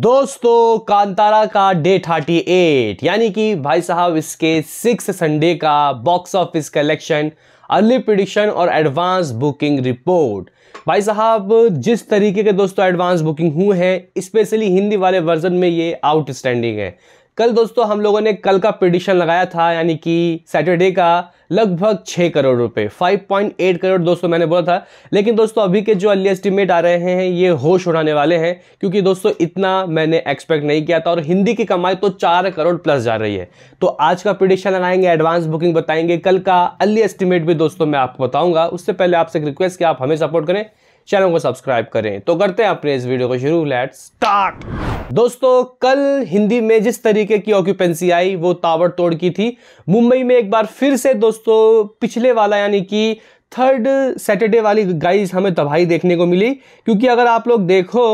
दोस्तों कांतारा का day thirty eight यानी कि भाई साहब इसके सिक्स संडे का box office collection early prediction और एडवांस बुकिंग रिपोर्ट भाई साहब जिस तरीके के दोस्तों एडवांस बुकिंग हुए हैं स्पेशली हिंदी वाले वर्जन में ये आउटस्टैंडिंग है कल दोस्तों हम लोगों ने कल का प्रिडिक्शन लगाया था यानी कि सैटरडे का लगभग छः करोड़ रुपए 5.8 करोड़ दोस्तों मैंने बोला था लेकिन दोस्तों अभी के जो अली एस्टिमेट आ रहे हैं ये होश उड़ाने वाले हैं क्योंकि दोस्तों इतना मैंने एक्सपेक्ट नहीं किया था और हिंदी की कमाई तो चार करोड़ प्लस जा रही है तो आज का प्रिडिक्शन लगाएंगे एडवांस बुकिंग बताएंगे कल का अली एस्टिमेट भी दोस्तों मैं आपको बताऊँगा उससे पहले आपसे रिक्वेस्ट कि आप हमें सपोर्ट करें चैनल को सब्सक्राइब करें तो करते हैं अपने इस वीडियो को शुरू लेट स्टार्ट दोस्तों कल हिंदी में जिस तरीके की ऑक्यूपेंसी आई वो ताबड़तोड़ की थी मुंबई में एक बार फिर से दोस्तों पिछले वाला यानी कि थर्ड सैटरडे वाली गाइस हमें तबाही देखने को मिली क्योंकि अगर आप लोग देखो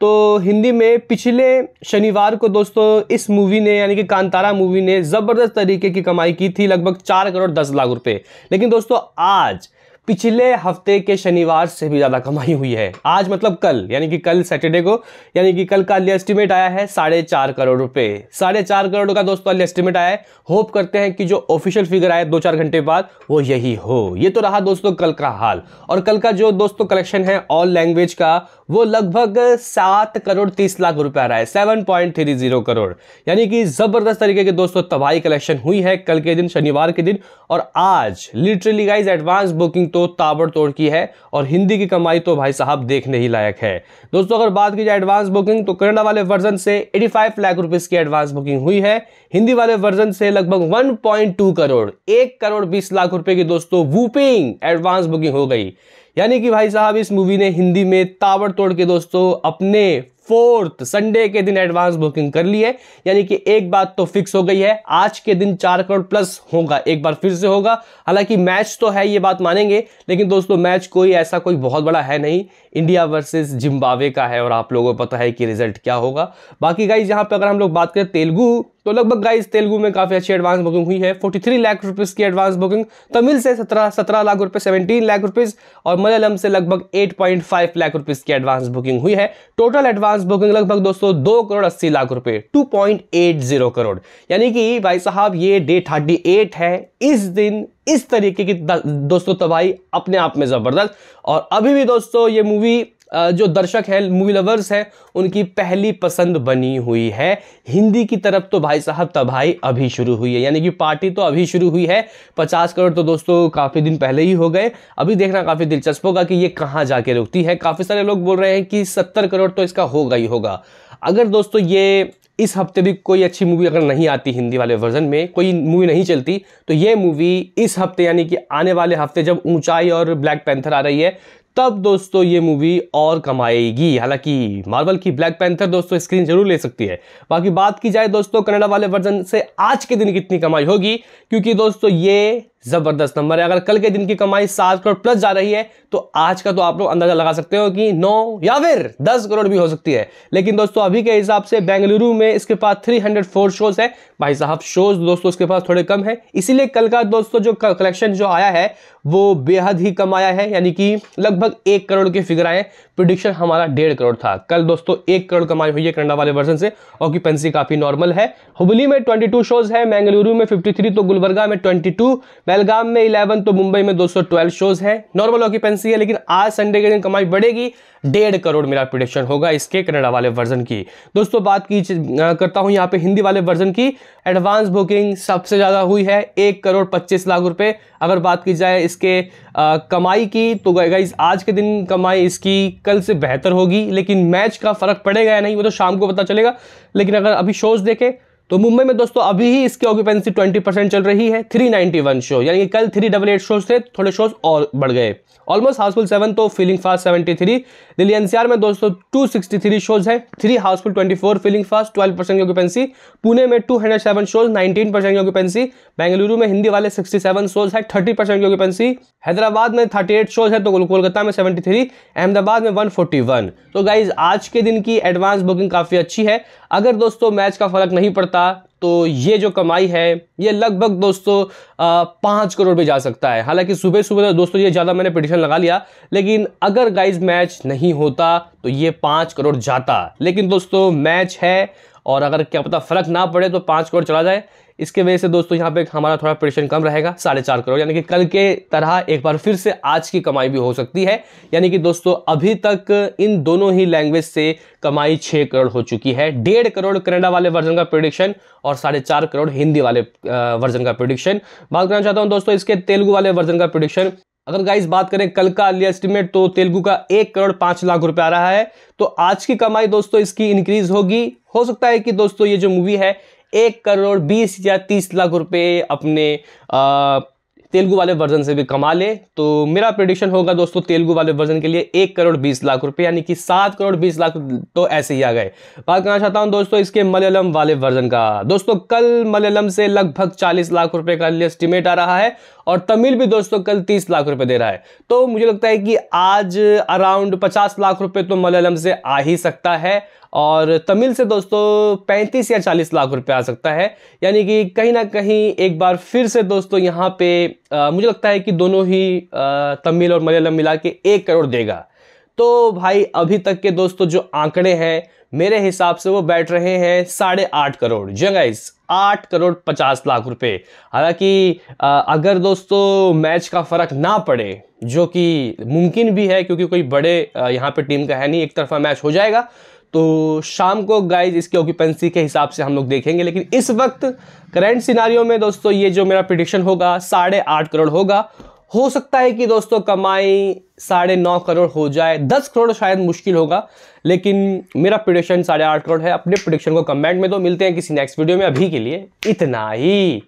तो हिंदी में पिछले शनिवार को दोस्तों इस मूवी ने यानी कि कांतारा मूवी ने ज़बरदस्त तरीके की कमाई की थी लगभग चार करोड़ दस लाख रुपए लेकिन दोस्तों आज पिछले हफ्ते के शनिवार से भी ज़्यादा कमाई हुई है आज मतलब कल यानी कि कल सैटरडे को यानी कि कल का एस्टिमेट आया है साढ़े चार करोड़ रुपए साढ़े चार करोड़ का दोस्तों अर्ली एस्टिमेट आया है होप करते हैं कि जो ऑफिशियल फिगर आए दो चार घंटे बाद वो यही हो ये तो रहा दोस्तों कल का हाल और कल का जो दोस्तों कलेक्शन है ऑल लैंग्वेज का वो लगभग सात करोड़ तीस लाख रुपए आ रहा है seven point three zero crore यानी कि ज़बरदस्त तरीके के दोस्तों तबाही कलेक्शन हुई है कल के दिन शनिवार के दिन और आज लिटरली गाइज एडवांस बुकिंग तो ताबड़तोड़ की है और हिंदी की कमाई तो भाई साहब देखने ही लायक है दोस्तों अगर बात की जाए एडवांस बुकिंग तो कनाडा वाले वर्जन से 85 लाख रुपीज की एडवांस बुकिंग हुई है हिंदी वाले वर्जन से लगभग 1.2 करोड़ एक करोड़ बीस लाख रुपए की दोस्तों वूपिंग एडवांस बुकिंग हो गई यानी कि भाई साहब इस मूवी ने हिंदी में ताबड़तोड़ के दोस्तों अपने फोर्थ संडे के दिन एडवांस बुकिंग कर ली है यानी कि एक बात तो फिक्स हो गई है आज के दिन चार करोड़ प्लस होगा एक बार फिर से होगा हालांकि मैच तो है ये बात मानेंगे लेकिन दोस्तों मैच कोई ऐसा कोई बहुत बड़ा है नहीं इंडिया वर्सेस जिम्बावे का है और आप लोगों को पता है कि रिजल्ट क्या होगा बाकी गाइज यहाँ पर अगर हम लोग बात करें तेलुगु तो लगभग गाइस तेलुगु में काफ़ी अच्छी एडवांस बुकिंग हुई है 43 लाख रुपीज़ की एडवांस बुकिंग तमिल से 17 17 लाख रुपए 17 लाख रुपीज़ और मलयालम से लगभग 8.5 लाख रुपीज़ की एडवांस बुकिंग हुई है टोटल एडवांस बुकिंग लगभग दोस्तों दो करोड़ अस्सी लाख रुपए टू करोड़ यानी कि भाई साहब ये डे थर्टी है इस दिन इस तरीके की दोस्तों तबाही अपने आप में ज़बरदस्त और अभी भी दोस्तों ये मूवी जो दर्शक हैं मूवी लवर्स हैं उनकी पहली पसंद बनी हुई है हिंदी की तरफ तो भाई साहब तबाही अभी शुरू हुई है यानी कि पार्टी तो अभी शुरू हुई है पचास करोड़ तो दोस्तों काफ़ी दिन पहले ही हो गए अभी देखना काफ़ी दिलचस्प होगा कि ये कहाँ जाके रुकती है काफ़ी सारे लोग बोल रहे हैं कि सत्तर करोड़ तो इसका होगा ही होगा अगर दोस्तों ये इस हफ्ते भी कोई अच्छी मूवी अगर नहीं आती हिंदी वाले वर्जन में कोई मूवी नहीं चलती तो ये मूवी इस हफ्ते यानी कि आने वाले हफ्ते जब ऊंचाई और ब्लैक पैंथर आ रही है तब दोस्तों ये मूवी और कमाएगी हालांकि मार्वल की ब्लैक पैंथर दोस्तों स्क्रीन जरूर ले सकती है बाकी बात की जाए दोस्तों कनाडा वाले वर्जन से आज के दिन कितनी कमाई होगी क्योंकि दोस्तों ये जबरदस्त नंबर है अगर कल के दिन की कमाई सात करोड़ प्लस जा रही है तो आज का तो आप लोग अंदाजा लगा सकते हो कि नौ या फिर दस करोड़ भी हो सकती है लेकिन दोस्तों अभी के हिसाब से बेंगलुरु में इसके पास फोर शोज है भाई साहब शोज दोस्तों इसके पास थोड़े कम है इसीलिए कल का दोस्तों जो कलेक्शन जो आया है वो बेहद ही कम आया है यानी कि लगभग एक करोड़ के फिगर आए प्रोडिक्शन हमारा डेढ़ करोड़ था कल दोस्तों एक करोड़ कमाई हुई है कनाडा वाले वर्जन से ऑक्यूपेंसी काफी नॉर्मल है हुबली में ट्वेंटी शोज है मैंगलुरु में फिफ्टी तो गुलबर्गा में ट्वेंटी बेलगाम में 11 तो मुंबई में 212 शोज है नॉर्मल ऑक्यूपेंसी है लेकिन आज संडे के दिन कमाई बढ़ेगी डेढ़ करोड़ मेरा प्रिडिक्शन होगा इसके कनाडा वाले वर्जन की दोस्तों बात की करता हूँ यहाँ पे हिंदी वाले वर्जन की एडवांस बुकिंग सबसे ज़्यादा हुई है एक करोड़ पच्चीस लाख रुपये अगर बात की जाए इसके आ, कमाई की तो गाइज आज के दिन कमाई इसकी कल से बेहतर होगी लेकिन मैच का फ़र्क पड़ेगा या नहीं वो तो शाम को पता चलेगा लेकिन अगर अभी शोज़ देखें तो मुंबई में दोस्तों अभी ही इसकी ऑक्यूपेंसी 20 परसेंट चल रही है 391 शो यानी कल थ्री डबल एट शोज थे थोड़े शोज और बढ़ गए ऑलमोस्ट हाउसफुल सेवन तो filling fast seventy three Delhi NCR में दोस्तों टू थ्री शोज है three housefull four filling fast twelve percent की ऑक्यूपेंसी पुणे में सेवन शोज नाइनटीन परसेंट की ऑक्यूपेंसी बेंगलुरु में हिंदी वाले सेवन शोज है थर्टी परसेंट की ऑक्यूपेंसी हैदराबाद में थर्टी एट शोज है तो कोलकाता में सेवेंटी थ्री अहमदाबाद में वन वन तो गाइज आज के दिन की एडवांस बुकिंग काफ़ी अच्छी है अगर दोस्तों मैच का फर्क नहीं पड़ता का तो ये जो कमाई है ये लगभग दोस्तों पाँच करोड़ भी जा सकता है हालांकि सुबह सुबह तो दोस्तों ये ज़्यादा मैंने पिटिशन लगा लिया लेकिन अगर गाइज मैच नहीं होता तो ये पाँच करोड़ जाता लेकिन दोस्तों मैच है और अगर क्या पता फ़र्क ना पड़े तो पाँच करोड़ चला जाए इसके वजह से दोस्तों यहाँ पे हमारा थोड़ा प्रेशन कम रहेगा साढ़े चार करोड़ यानी कि कल के तरह एक बार फिर से आज की कमाई भी हो सकती है यानी कि दोस्तों अभी तक इन दोनों ही लैंग्वेज से कमाई छः करोड़ हो चुकी है डेढ़ करोड़ कनाडा वाले वर्जन का प्रोडिक्शन और साढ़े चार करोड़ हिंदी वाले वर्जन का प्रोडिक्शन बात करना चाहता हूँ दोस्तों इसके तेलुगु वाले वर्जन का प्रोडिक्शन अगर गाइस बात करें कल का अर्ली एस्टिमेट तो तेलुगु का एक करोड़ पाँच लाख रुपए आ रहा है तो आज की कमाई दोस्तों इसकी इंक्रीज होगी हो सकता है कि दोस्तों ये जो मूवी है एक करोड़ बीस या तीस लाख रुपए अपने तेलुगु वाले वर्जन से भी कमा ले तो मेरा प्रडिक्शन होगा दोस्तों तेलुगु वाले वर्जन के लिए एक करोड़ बीस लाख रुपए यानी कि सात करोड़ बीस लाख तो ऐसे ही आ गए बात करना चाहता हूं दोस्तों इसके मलयालम वाले वर्जन का दोस्तों कल मलयालम से लगभग चालीस लाख रुपए का एस्टिमेट आ रहा है और तमिल भी दोस्तों कल तीस लाख रुपए दे रहा है तो मुझे लगता है कि आज अराउंड पचास लाख रुपए तो मलयालम से आ ही सकता है और तमिल से दोस्तों पैंतीस या चालीस लाख रुपए आ सकता है यानी कि कहीं ना कहीं एक बार फिर से दोस्तों यहाँ पे आ, मुझे लगता है कि दोनों ही आ, तमिल और मलयालम मिला के एक करोड़ देगा तो भाई अभी तक के दोस्तों जो आंकड़े हैं मेरे हिसाब से वो बैठ रहे हैं साढ़े आठ करोड़ जंगाइस हाँ आठ करोड़ पचास लाख रुपए हालांकि अगर दोस्तों मैच का फ़र्क ना पड़े जो कि मुमकिन भी है क्योंकि कोई बड़े यहाँ पे टीम का है नहीं एक तरफा मैच हो जाएगा तो शाम को गाइज इसके ऑक्यूपेंसी के हिसाब से हम लोग देखेंगे लेकिन इस वक्त करेंट सिनारियों में दोस्तों ये जो मेरा प्रिडिक्शन होगा साढ़े आठ करोड़ होगा हो सकता है कि दोस्तों कमाई साढ़े नौ करोड़ हो जाए दस करोड़ शायद मुश्किल होगा लेकिन मेरा प्रिडिक्शन साढ़े आठ करोड़ है अपने प्रिडिक्शन को कमेंट में तो मिलते हैं किसी नेक्स्ट वीडियो में अभी के लिए इतना ही